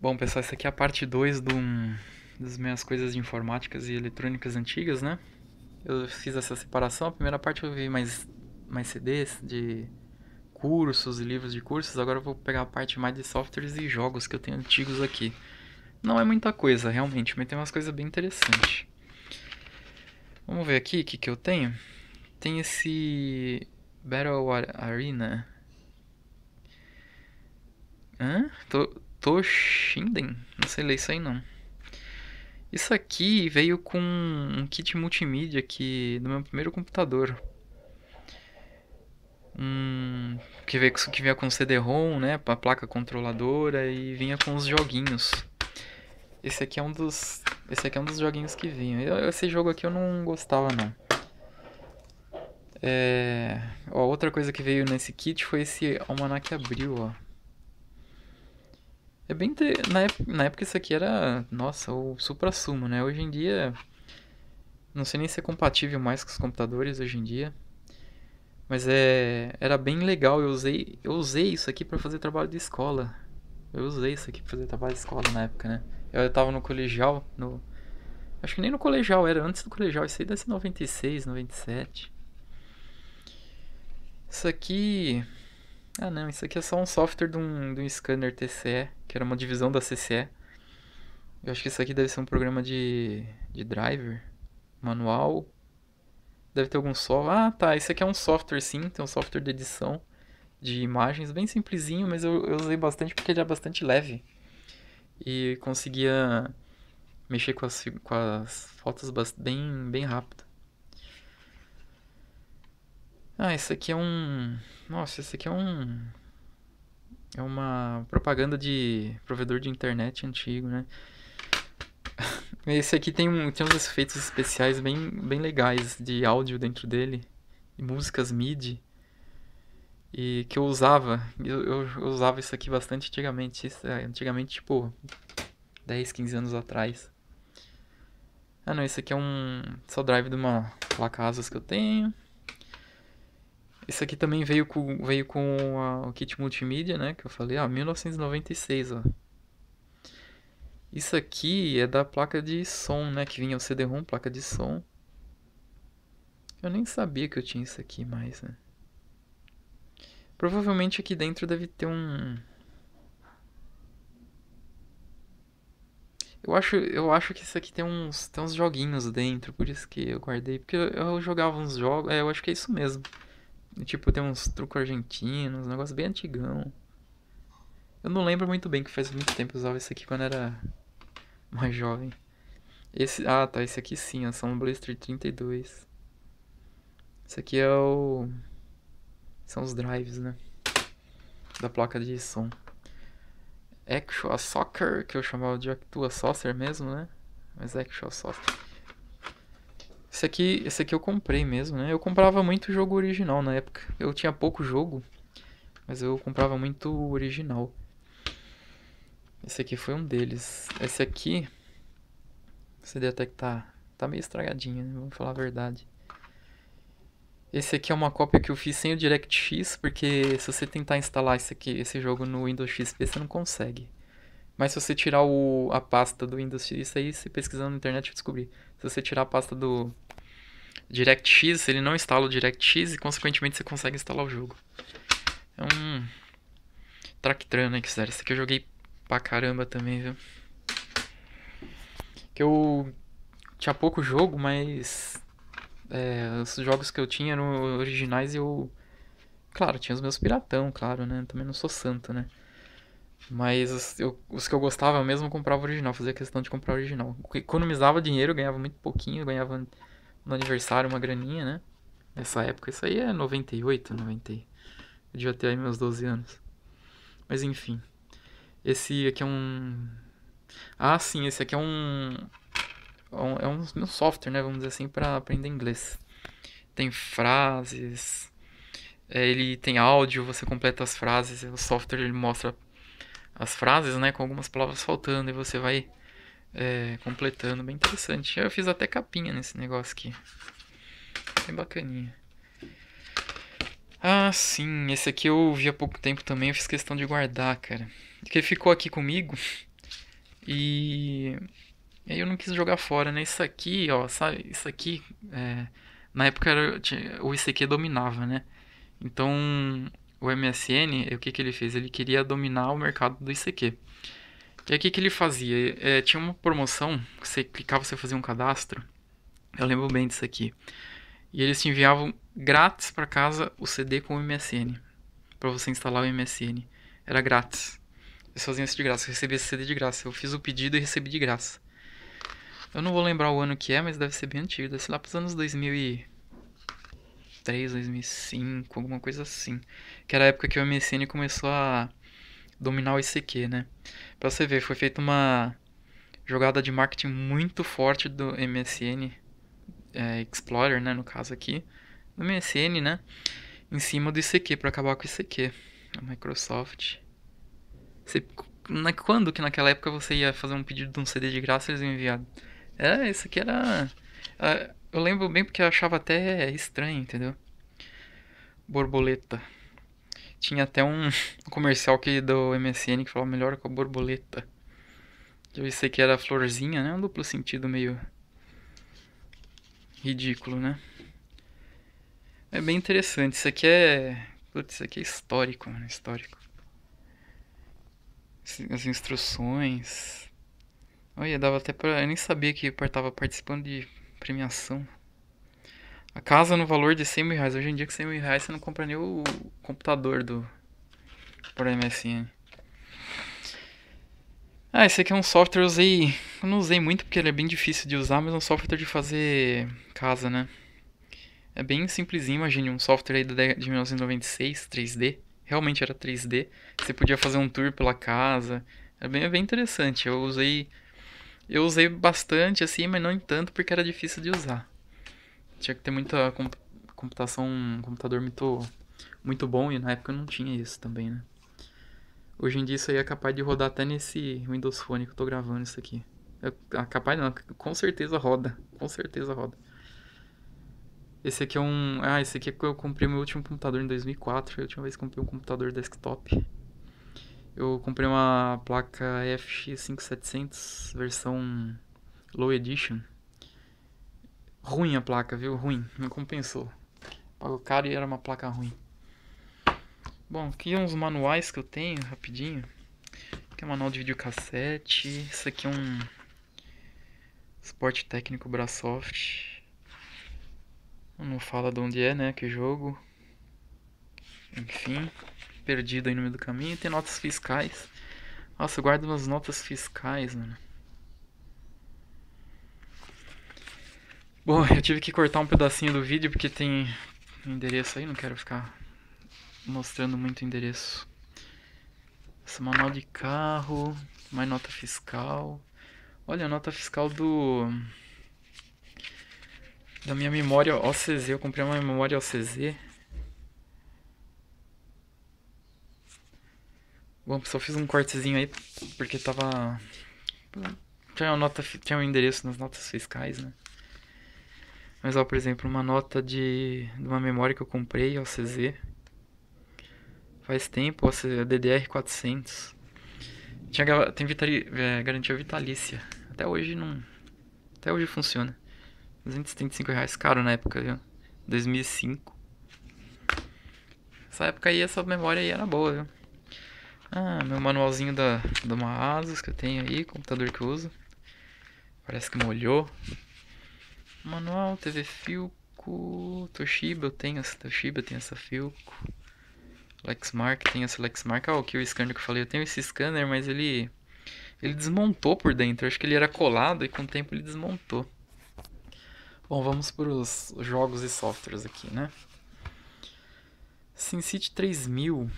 Bom, pessoal, essa aqui é a parte 2 do, das minhas coisas de informáticas e eletrônicas antigas, né? Eu fiz essa separação, a primeira parte eu vi mais, mais CDs de cursos e livros de cursos, agora eu vou pegar a parte mais de softwares e jogos que eu tenho antigos aqui. Não é muita coisa, realmente, mas tem umas coisas bem interessantes. Vamos ver aqui o que, que eu tenho. Tem esse Battle Arena. Hã? Tô, Toshinden? Não sei ler isso aí não. Isso aqui veio com um kit multimídia aqui do meu primeiro computador. Um, que, veio, que vinha com CD-ROM, né? A placa controladora e vinha com os joguinhos. Esse aqui é um dos. Esse aqui é um dos joguinhos que vinha. Esse jogo aqui eu não gostava não. É... Ó, outra coisa que veio nesse kit foi esse Almanac Abril, ó. É bem. Na, época, na época isso aqui era. Nossa, o supra-sumo, né? Hoje em dia. Não sei nem se é compatível mais com os computadores hoje em dia. Mas é, era bem legal. Eu usei, eu usei isso aqui para fazer trabalho de escola. Eu usei isso aqui para fazer trabalho de escola na época, né? Eu, eu tava no colegial, no Acho que nem no colegial, era antes do colegial. Isso aí deve ser 96, 97. Isso aqui ah não, isso aqui é só um software de um, de um scanner TCE, que era uma divisão da CCE. Eu acho que isso aqui deve ser um programa de, de driver, manual. Deve ter algum software. Ah tá, isso aqui é um software sim, tem um software de edição de imagens, bem simplesinho, mas eu, eu usei bastante porque ele é bastante leve. E conseguia mexer com as, com as fotos bem, bem rápido. Ah, esse aqui é um. Nossa, esse aqui é um. É uma propaganda de provedor de internet antigo, né? Esse aqui tem, um, tem uns efeitos especiais bem, bem legais de áudio dentro dele, e músicas MIDI, e que eu usava. Eu, eu, usava isso aqui bastante antigamente, é, antigamente, tipo, 10, 15 anos atrás. Ah, não, esse aqui é um só drive de uma placa ASUS que eu tenho. Isso aqui também veio com, veio com a, o kit multimídia, né? Que eu falei, ah, 1996, ó. Isso aqui é da placa de som, né? Que vinha o CD-ROM, placa de som. Eu nem sabia que eu tinha isso aqui mais, né? Provavelmente aqui dentro deve ter um... Eu acho, eu acho que isso aqui tem uns, tem uns joguinhos dentro, por isso que eu guardei. Porque eu, eu jogava uns jogos... É, eu acho que é isso mesmo. Tipo, tem uns trucos argentinos, um negócio bem antigão. Eu não lembro muito bem, que faz muito tempo eu usava esse aqui quando era mais jovem. Esse, ah, tá, esse aqui sim, ó, são Blister 32. Esse aqui é o... São os drives, né? Da placa de som. Actual Soccer, que eu chamava de Actua Saucer mesmo, né? Mas é Actual Soccer. Esse aqui, esse aqui eu comprei mesmo, né? Eu comprava muito jogo original na época. Eu tinha pouco jogo, mas eu comprava muito original. Esse aqui foi um deles. Esse aqui, você até que tá, tá meio estragadinho, né? Vamos falar a verdade. Esse aqui é uma cópia que eu fiz sem o DirectX, porque se você tentar instalar esse, aqui, esse jogo no Windows XP, você não consegue. Mas se você tirar o, a pasta do Windows X, isso aí, se pesquisando na internet, eu descobri. Se você tirar a pasta do DirectX, ele não instala o DirectX e, consequentemente, você consegue instalar o jogo. É um tractran, né, que fizeram. Esse aqui eu joguei pra caramba também, viu? Que eu tinha pouco jogo, mas é, os jogos que eu tinha eram originais e eu... Claro, tinha os meus piratão, claro, né? Também não sou santo, né? Mas os, eu, os que eu gostava, eu mesmo comprava original, fazia questão de comprar original. Economizava dinheiro, ganhava muito pouquinho, ganhava no aniversário uma graninha, né? Nessa época, isso aí é 98, 90. Eu devia ter aí meus 12 anos. Mas enfim. Esse aqui é um. Ah, sim, esse aqui é um. É um, é um software, né? Vamos dizer assim, para aprender inglês. Tem frases. É, ele tem áudio, você completa as frases. O software ele mostra as frases, né? Com algumas palavras faltando e você vai é, completando. Bem interessante. Eu fiz até capinha nesse negócio aqui. Bem bacaninha. Ah, sim. Esse aqui eu vi há pouco tempo também. Eu fiz questão de guardar, cara. Porque ficou aqui comigo. E... e aí eu não quis jogar fora, né? Isso aqui, ó, sabe? Isso aqui, é... na época era... o ICQ dominava, né? Então, o MSN, é, o que, que ele fez? Ele queria dominar o mercado do ICQ. E aí o que, que ele fazia? É, tinha uma promoção, você clicava, você fazia um cadastro. Eu lembro bem disso aqui. E eles te enviavam grátis para casa o CD com o MSN. para você instalar o MSN. Era grátis. Eles faziam isso de graça. Eu recebi esse CD de graça. Eu fiz o pedido e recebi de graça. Eu não vou lembrar o ano que é, mas deve ser bem antigo. Deve ser lá os anos 2000 e... 2003, 2005, alguma coisa assim. Que era a época que o MSN começou a dominar o ICQ, né? Pra você ver, foi feita uma jogada de marketing muito forte do MSN é, Explorer, né? No caso aqui, do MSN, né? Em cima do ICQ, para acabar com o ICQ. A Microsoft. Você, na, quando que naquela época você ia fazer um pedido de um CD de graça eles iam enviar? É, isso aqui era. Eu lembro bem porque eu achava até estranho, entendeu? Borboleta. Tinha até um comercial que do MSN que falava melhor com a borboleta. Eu sei que era florzinha, né? Um duplo sentido meio ridículo, né? É bem interessante. Isso aqui é. Putz, isso aqui é histórico, mano. Histórico. As instruções. Olha, dava até pra. Eu nem sabia que eu tava participando de premiação. A casa no valor de 100 mil reais. Hoje em dia, com 100 mil reais, você não compra nem o computador do. Por MSN. Ah, esse aqui é um software eu usei. Eu não usei muito porque ele é bem difícil de usar, mas é um software de fazer casa, né? É bem simplesinho, imagine. Um software aí de 1996, 3D. Realmente era 3D. Você podia fazer um tour pela casa. É bem, é bem interessante. Eu usei eu usei bastante assim, mas não tanto porque era difícil de usar. Tinha que ter muita computação, um computador muito, muito bom e na época eu não tinha isso também, né? Hoje em dia isso aí é capaz de rodar até nesse Windows Phone que eu tô gravando isso aqui. É ah, capaz não, com certeza roda, com certeza roda. Esse aqui é um. Ah, esse aqui é que eu comprei meu último computador em 2004. Foi a última vez que comprei um computador desktop. Eu comprei uma placa FX5700 versão Low Edition. Ruim a placa, viu? Ruim, não compensou. Pagou caro e era uma placa ruim. Bom, aqui uns manuais que eu tenho, rapidinho. Aqui é um manual de videocassete. Isso aqui é um suporte técnico Brasoft. Não fala de onde é, né, que jogo. Enfim perdido aí no meio do caminho. tem notas fiscais. Nossa, eu guardo umas notas fiscais, mano. Bom, eu tive que cortar um pedacinho do vídeo porque tem endereço aí, não quero ficar mostrando muito endereço. Esse é manual de carro, mais nota fiscal. Olha a nota fiscal do da minha memória OCZ, eu comprei uma memória OCZ Bom, pessoal, fiz um cortezinho aí porque tava. Tinha, uma nota, tinha um endereço nas notas fiscais, né? Mas, ó, por exemplo, uma nota de, de uma memória que eu comprei, ao CZ. Faz tempo, ó, DDR400. Tinha, tem vitali, é, garantia vitalícia. Até hoje não. Até hoje funciona. 235 reais caro na época, viu? 2005. Essa época aí, essa memória aí era boa, viu? Ah, meu manualzinho da, da Asus que eu tenho aí, computador que eu uso. Parece que molhou. Manual, TV Filco, Toshiba eu tenho essa Toshiba, eu tenho essa Filco. Lexmark, tem essa Lexmark. Ah, o que o scanner que eu falei, eu tenho esse scanner, mas ele ele desmontou por dentro. Eu acho que ele era colado e com o tempo ele desmontou. Bom, vamos para os jogos e softwares aqui, né? SimCity 3000.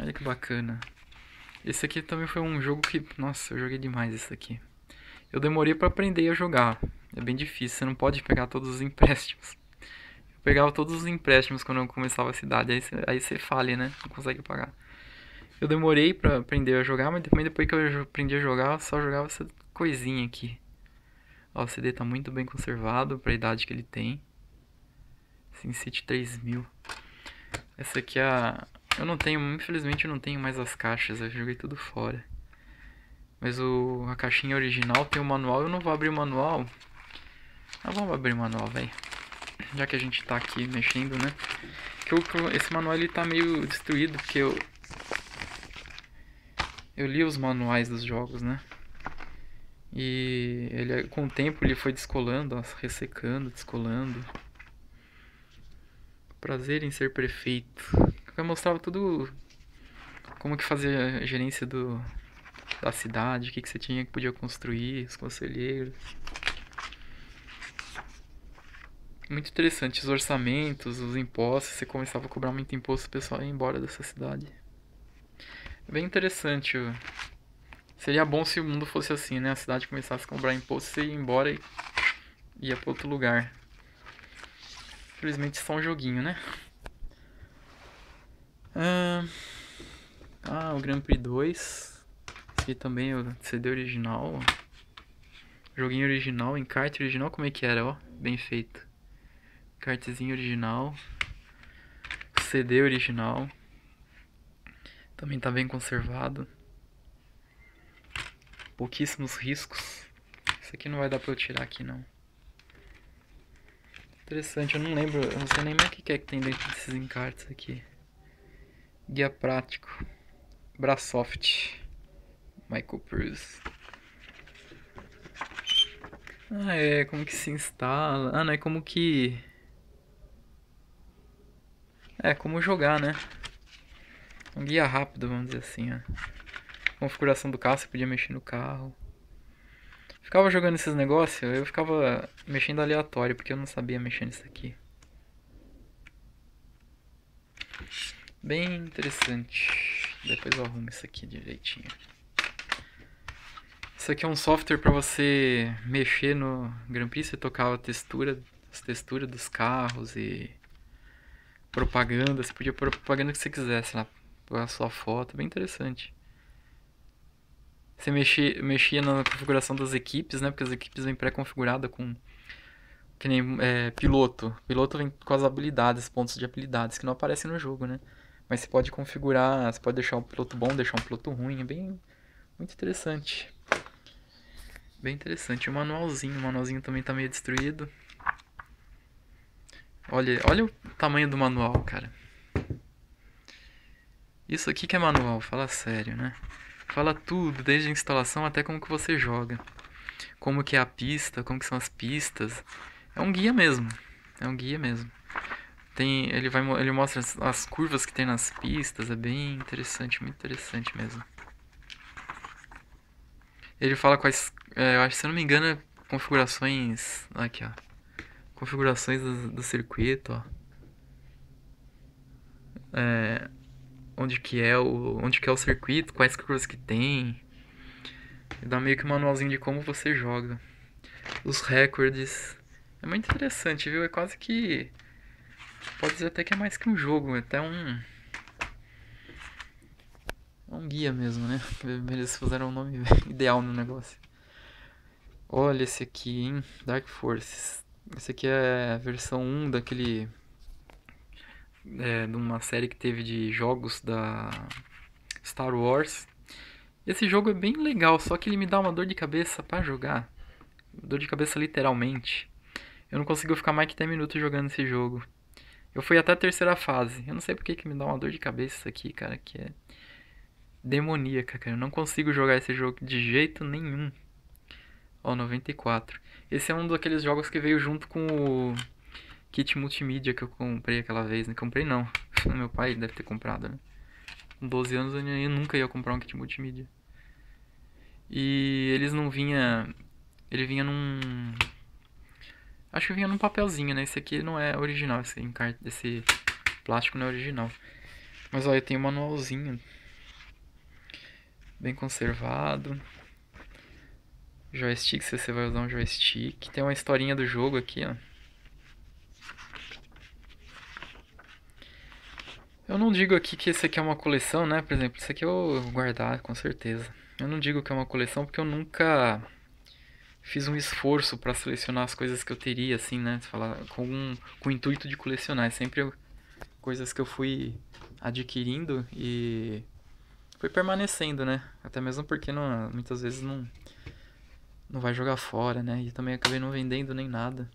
Olha que bacana. Esse aqui também foi um jogo que... Nossa, eu joguei demais esse aqui. Eu demorei para aprender a jogar. É bem difícil, você não pode pegar todos os empréstimos. Eu pegava todos os empréstimos quando eu começava a cidade. Aí você, aí você falha, né? Não consegue pagar. Eu demorei para aprender a jogar, mas também depois que eu aprendi a jogar, eu só jogava essa coisinha aqui. Ó, o CD tá muito bem conservado para a idade que ele tem. SimCity 3000. Essa aqui é a, eu não tenho, infelizmente eu não tenho mais as caixas, eu joguei tudo fora. Mas o, a caixinha original tem o manual, eu não vou abrir o manual. Ah, vamos abrir o manual, velho. Já que a gente tá aqui mexendo, né? Que eu, esse manual ele tá meio destruído, porque eu... Eu li os manuais dos jogos, né? E ele, com o tempo ele foi descolando, ó, ressecando, descolando. Prazer em ser prefeito época mostrava tudo como que fazia a gerência do, da cidade, o que, que você tinha que podia construir, os conselheiros. Muito interessante, os orçamentos, os impostos, você começava a cobrar muito imposto, o pessoal ia embora dessa cidade. É bem interessante. Seria bom se o mundo fosse assim, né? A cidade começasse a cobrar imposto, você ia embora e ia para outro lugar. Infelizmente só um joguinho, né? Ah, ah o Grand Prix 2. Esse aqui também é o CD original. Joguinho original, encarte original, como é que era, ó? Bem feito. Cartezinho original. CD original. Também tá bem conservado. Pouquíssimos riscos. Isso aqui não vai dar pra eu tirar aqui, não. Interessante, eu não lembro, eu não sei nem mais o que é que tem dentro desses encartes aqui. Guia prático. Brasoft. Michael Pierce. Ah, é. Como que se instala? Ah, não. É como que... É, como jogar, né? Um guia rápido, vamos dizer assim, ó. Configuração do carro, você podia mexer no carro. Ficava jogando esses negócios, eu ficava mexendo aleatório, porque eu não sabia mexer nisso aqui. Bem interessante. Depois eu arrumo isso aqui direitinho. Isso aqui é um software para você mexer no Grand Prix, você tocava textura, as texturas dos carros e propaganda, você podia pôr propaganda que você quisesse lá, a sua foto, bem interessante. Você mexia, mexia na configuração das equipes, né? Porque as equipes vêm pré-configuradas com que nem é, piloto. Piloto vem com as habilidades, pontos de habilidades que não aparecem no jogo, né? Mas você pode configurar, você pode deixar um piloto bom, deixar um piloto ruim, é bem muito interessante. Bem interessante. O manualzinho, o manualzinho também tá meio destruído. Olha, olha o tamanho do manual, cara. Isso aqui que é manual, fala sério, né? Fala tudo, desde a instalação até como que você joga. Como que é a pista, como que são as pistas. É um guia mesmo. É um guia mesmo. Tem, ele, vai, ele mostra as, as curvas que tem nas pistas, é bem interessante, muito interessante mesmo. Ele fala quais, é, eu acho, se eu não me engano, é configurações, aqui ó, configurações do, do circuito, ó. É, onde que é o onde que é o circuito, quais curvas que tem. dá meio que um manualzinho de como você joga. Os recordes. É muito interessante, viu? É quase que pode dizer até que é mais que um jogo, é até um. É um guia mesmo, né? Eles fizeram um nome ideal no negócio. Olha esse aqui, hein? Dark Forces. Esse aqui é a versão 1 daquele. É, de uma série que teve de jogos da Star Wars. Esse jogo é bem legal, só que ele me dá uma dor de cabeça para jogar. Dor de cabeça literalmente. Eu não consigo ficar mais que 10 minutos jogando esse jogo. Eu fui até a terceira fase. Eu não sei porque que me dá uma dor de cabeça isso aqui, cara, que é demoníaca, cara. Eu não consigo jogar esse jogo de jeito nenhum. Ó, 94. Esse é um daqueles jogos que veio junto com o kit multimídia que eu comprei aquela vez, né? Comprei não. Meu pai deve ter comprado, né? Com 12 anos eu nunca ia comprar um kit multimídia. E eles não vinha. Ele vinha num Acho que vinha num papelzinho, né? Esse aqui não é original, esse, encarte, desse plástico não é original. Mas olha, tem um manualzinho. Bem conservado. Joystick, se você vai usar um joystick. Tem uma historinha do jogo aqui, ó. Eu não digo aqui que esse aqui é uma coleção, né? Por exemplo, isso aqui eu vou guardar, com certeza. Eu não digo que é uma coleção porque eu nunca fiz um esforço para selecionar as coisas que eu teria, assim, né? Falar, com, um, com o intuito de colecionar. É sempre coisas que eu fui adquirindo e foi permanecendo, né? Até mesmo porque não, muitas vezes não, não vai jogar fora, né? E também acabei não vendendo nem nada.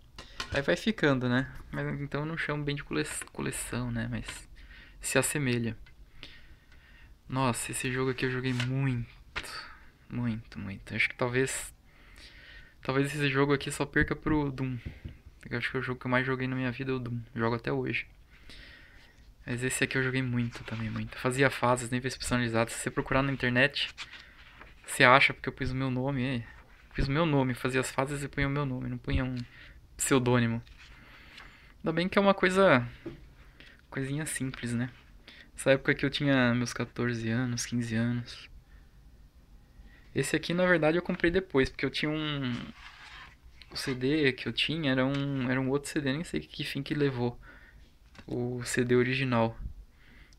Aí vai ficando, né? Mas então eu não chamo bem de cole coleção, né? Mas se assemelha. Nossa, esse jogo aqui eu joguei muito. Muito, muito. Acho que talvez Talvez esse jogo aqui só perca pro Doom. Eu acho que é o jogo que eu mais joguei na minha vida é o Doom. Jogo até hoje. Mas esse aqui eu joguei muito também, muito. Fazia fases, níveis personalizados. Se você procurar na internet, você acha, porque eu pus o meu nome aí. Pus o meu nome, fazia as fases e punha o meu nome, não punha um pseudônimo. Ainda bem que é uma coisa. coisinha simples, né? Nessa época que eu tinha meus 14 anos, 15 anos. Esse aqui, na verdade, eu comprei depois, porque eu tinha um. O CD que eu tinha era um, era um outro CD, nem sei que fim que levou. O CD original.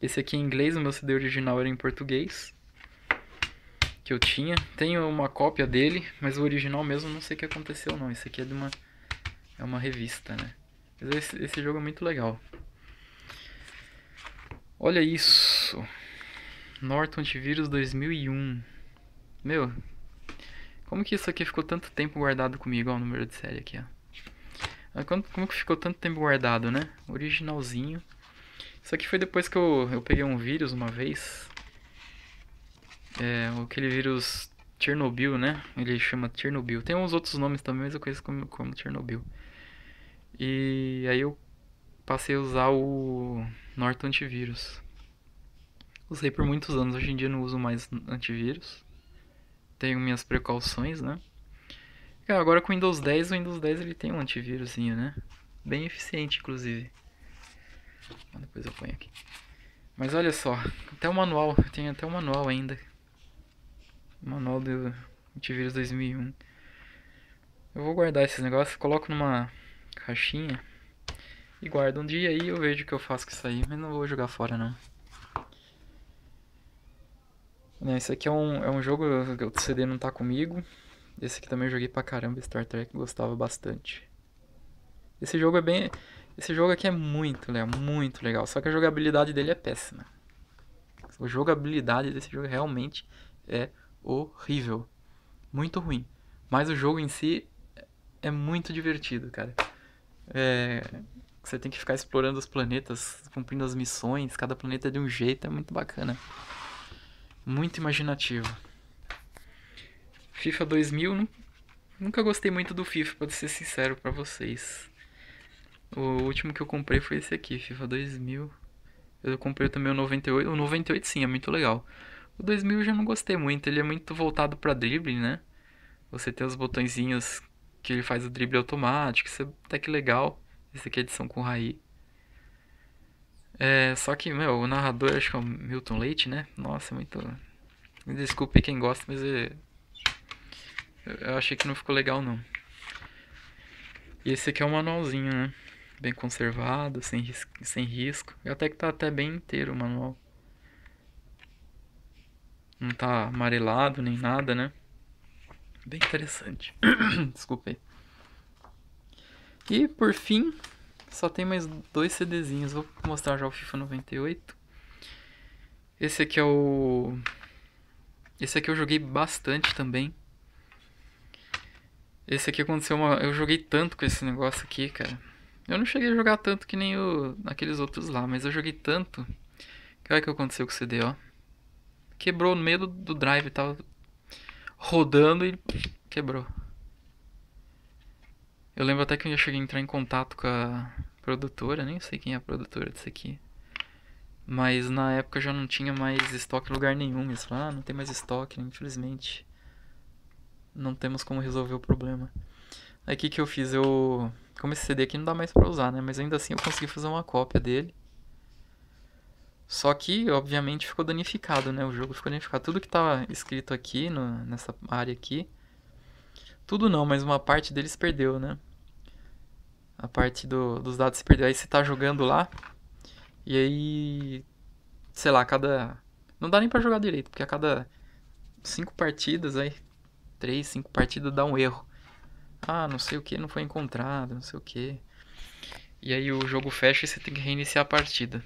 Esse aqui é em inglês, o meu CD original era em português. Que eu tinha. Tenho uma cópia dele, mas o original mesmo não sei o que aconteceu não. Esse aqui é de uma. É uma revista, né? Mas esse, esse jogo é muito legal. Olha isso. Norton Antivírus 2001. Meu, como que isso aqui ficou tanto tempo guardado comigo? Ó, o número de série aqui, ó. Ah, como que ficou tanto tempo guardado, né? Originalzinho. Isso aqui foi depois que eu, eu peguei um vírus uma vez. É, aquele vírus Chernobyl, né? Ele chama Chernobyl. Tem uns outros nomes também, mas eu conheço como, como Chernobyl. E aí eu passei a usar o Norton Antivírus. Usei por muitos anos, hoje em dia não uso mais antivírus tenho minhas precauções, né? agora com o Windows 10, o Windows 10 ele tem um antivírus, né? Bem eficiente, inclusive. Ah, depois eu ponho aqui. Mas olha só, até o manual, tem até o manual ainda. O manual do antivírus 2001. Eu vou guardar esses negócios, coloco numa caixinha e guardo um dia aí eu vejo o que eu faço com isso aí, mas não vou jogar fora não. Né, esse aqui é um, é um jogo que o CD não tá comigo. Esse aqui também eu joguei pra caramba, Star Trek, gostava bastante. Esse jogo é bem... Esse jogo aqui é muito legal, muito legal. Só que a jogabilidade dele é péssima. A jogabilidade desse jogo realmente é horrível. Muito ruim. Mas o jogo em si é muito divertido, cara. É... Você tem que ficar explorando os planetas, cumprindo as missões. Cada planeta é de um jeito, é muito bacana muito imaginativo. FIFA 2000, nunca gostei muito do FIFA, pra ser sincero para vocês. O último que eu comprei foi esse aqui, FIFA 2000. Eu comprei também o 98, o 98 sim, é muito legal. O 2000 eu já não gostei muito, ele é muito voltado para drible, né? Você tem os botõezinhos que ele faz o drible automático, isso é até que legal. Esse aqui é edição com raiz. É, só que, meu, o narrador, acho que é o Milton Leite, né? Nossa, muito. Me desculpe quem gosta, mas eu, é- eu achei que não ficou legal, não. E esse aqui é o um manualzinho, né? Bem conservado, sem, ris sem risco. E até que tá até bem inteiro o manual. Não tá amarelado nem nada, né? Bem interessante. desculpe E por fim, só tem mais dois CDzinhos. Vou mostrar já o FIFA 98. Esse aqui é o. Esse aqui eu joguei bastante também. Esse aqui aconteceu uma. Eu joguei tanto com esse negócio aqui, cara. Eu não cheguei a jogar tanto que nem o... aqueles outros lá, mas eu joguei tanto. Que olha o que aconteceu com o CD, ó. Quebrou no meio do, do drive, tava rodando e quebrou. Eu lembro até que eu já cheguei a entrar em contato com a produtora, nem sei quem é a produtora disso aqui. Mas na época já não tinha mais estoque em lugar nenhum. Eles falaram, ah, não tem mais estoque, infelizmente. Não temos como resolver o problema. Aí o que, que eu fiz? Eu. Como esse CD aqui não dá mais pra usar, né? Mas ainda assim eu consegui fazer uma cópia dele. Só que, obviamente, ficou danificado, né? O jogo ficou danificado. Tudo que tava escrito aqui, no, nessa área aqui. Tudo não, mas uma parte deles perdeu, né? a parte do, dos dados se perdeu. Aí você tá jogando lá, e aí, sei lá, cada... Não dá nem pra jogar direito, porque a cada cinco partidas, aí, três, cinco partidas dá um erro. Ah, não sei o que, não foi encontrado, não sei o que. E aí o jogo fecha e você tem que reiniciar a partida.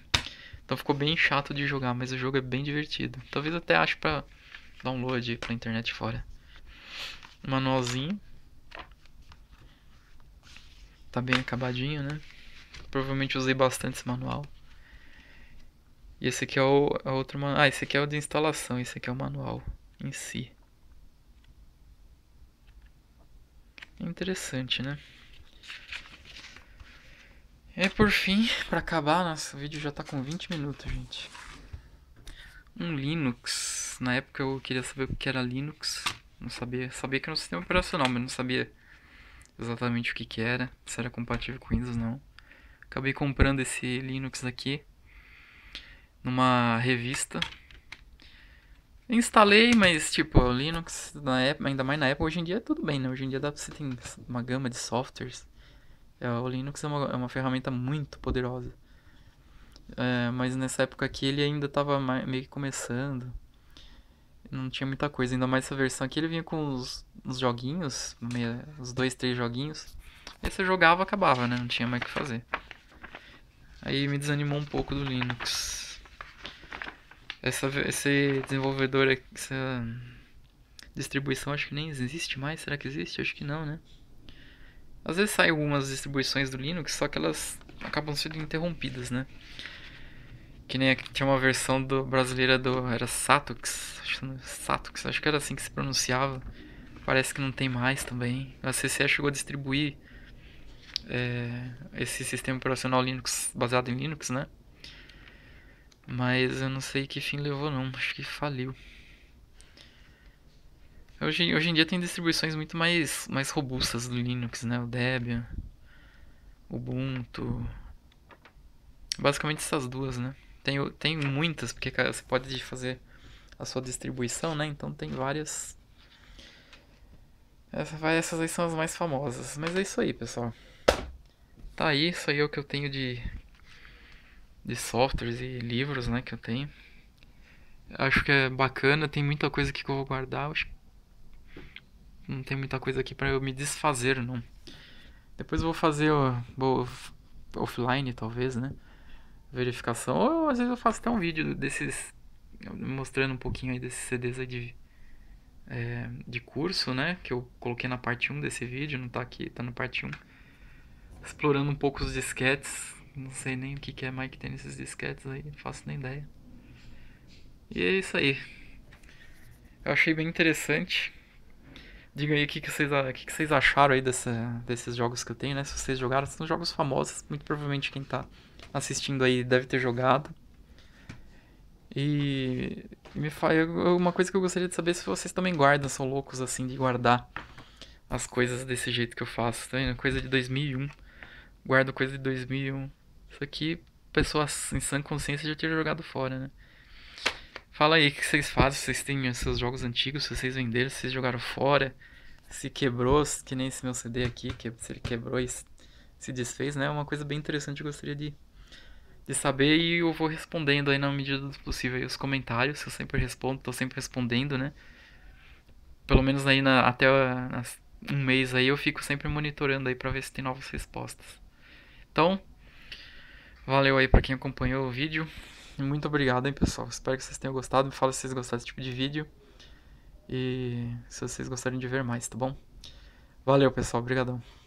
Então ficou bem chato de jogar, mas o jogo é bem divertido. Talvez até ache pra download pra internet fora. Manualzinho. Tá bem acabadinho, né? Provavelmente usei bastante esse manual. E esse aqui é o é outro manual. Ah, esse aqui é o de instalação, esse aqui é o manual em si. É interessante, né? É por fim, para acabar, nosso vídeo já tá com 20 minutos, gente. Um Linux. Na época eu queria saber o que era Linux. Não sabia. Sabia que era um sistema operacional, mas não sabia exatamente o que, que era, se era compatível com Windows ou não. Acabei comprando esse Linux aqui numa revista. Instalei, mas tipo, Linux na época, ainda mais na Apple, hoje em dia é tudo bem, né? Hoje em dia dá pra você ter uma gama de softwares. É, o Linux é uma, é uma ferramenta muito poderosa. É, mas nessa época aqui ele ainda estava meio que começando não tinha muita coisa, ainda mais essa versão aqui. Ele vinha com os, os joguinhos, meia, os dois, três joguinhos. Aí você jogava, acabava, né? Não tinha mais o que fazer. Aí me desanimou um pouco do Linux. Essa, esse desenvolvedor, essa distribuição acho que nem existe mais. Será que existe? Acho que não, né? Às vezes saem algumas distribuições do Linux, só que elas acabam sendo interrompidas, né? Que nem aqui, tinha uma versão do brasileira do. Era Satux? Satux, acho que era assim que se pronunciava. Parece que não tem mais também. A CCE chegou a distribuir é, esse sistema operacional Linux baseado em Linux, né? Mas eu não sei que fim levou não, acho que faliu. Hoje, hoje em dia tem distribuições muito mais, mais robustas do Linux, né? O Debian, Ubuntu. Basicamente essas duas, né? Tem, tem muitas, porque você pode fazer a sua distribuição, né? Então tem várias. Essas aí são as mais famosas. Mas é isso aí, pessoal. Tá aí, isso aí é o que eu tenho de, de softwares e livros, né? Que eu tenho. Acho que é bacana, tem muita coisa aqui que eu vou guardar. Acho... Não tem muita coisa aqui para eu me desfazer, não. Depois eu vou fazer o offline, talvez, né? verificação. Ou às vezes eu faço até um vídeo desses. Mostrando um pouquinho aí desses CDs aí de, é, de curso, né? Que eu coloquei na parte 1 desse vídeo, não tá aqui, tá na parte 1. Explorando um pouco os disquetes. Não sei nem o que, que é mais que tem nesses disquetes aí, não faço nem ideia. E é isso aí. Eu achei bem interessante. Diga aí o que, que, vocês, o que, que vocês acharam aí dessa, desses jogos que eu tenho, né? Se vocês jogaram, são jogos famosos, muito provavelmente quem tá assistindo aí deve ter jogado. E me fala, uma coisa que eu gostaria de saber é se vocês também guardam, são loucos assim de guardar as coisas desse jeito que eu faço, tá vendo? Coisa de 2001. Guardo coisa de 2001. Isso aqui, pessoas em sã consciência já tinha jogado fora, né? Fala aí o que vocês fazem, vocês têm seus jogos antigos, se vocês venderam, se vocês jogaram fora, se quebrou, que nem esse meu CD aqui, que se ele quebrou e se desfez, né? É uma coisa bem interessante, eu gostaria de de saber e eu vou respondendo aí na medida do possível os comentários, eu sempre respondo, tô sempre respondendo, né? Pelo menos aí na, até um mês aí eu fico sempre monitorando aí para ver se tem novas respostas. Então, valeu aí para quem acompanhou o vídeo. Muito obrigado, hein, pessoal. Espero que vocês tenham gostado. Me fala se vocês gostaram desse tipo de vídeo. E se vocês gostarem de ver mais, tá bom? Valeu, pessoal. Obrigadão.